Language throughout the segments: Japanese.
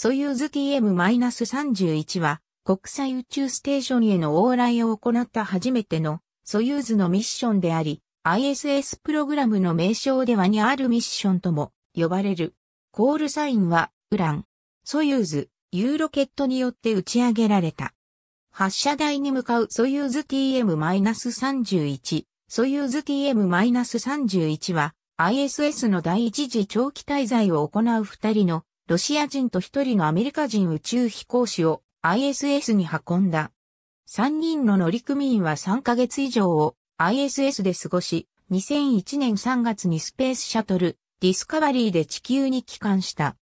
ソユーズ TM-31 は国際宇宙ステーションへの往来を行った初めてのソユーズのミッションであり、ISS プログラムの名称ではにあるミッションとも呼ばれる。コールサインはウラン。ソユーズ、ユーロケットによって打ち上げられた。発射台に向かうソユーズ TM-31。ソユーズ TM-31 は ISS の第一次長期滞在を行う二人のロシア人と一人のアメリカ人宇宙飛行士を ISS に運んだ。三人の乗組員は3ヶ月以上を ISS で過ごし、2001年3月にスペースシャトル、ディスカバリーで地球に帰還した。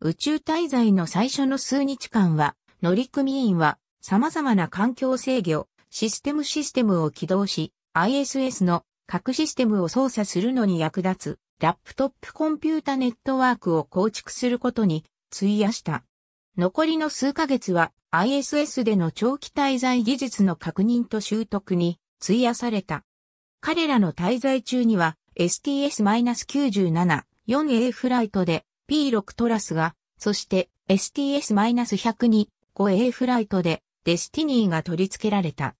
宇宙滞在の最初の数日間は、乗組員は様々な環境制御、システムシステムを起動し、ISS の各システムを操作するのに役立つラップトップコンピュータネットワークを構築することに費やした。残りの数ヶ月は ISS での長期滞在技術の確認と習得に費やされた。彼らの滞在中には STS-97、4A フライトで P6 トラスが、そして STS-102、5A フライトでデスティニーが取り付けられた。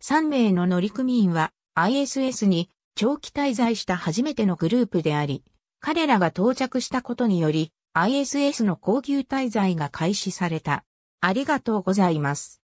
3名の乗組員は ISS に長期滞在した初めてのグループであり、彼らが到着したことにより、ISS の高級滞在が開始された。ありがとうございます。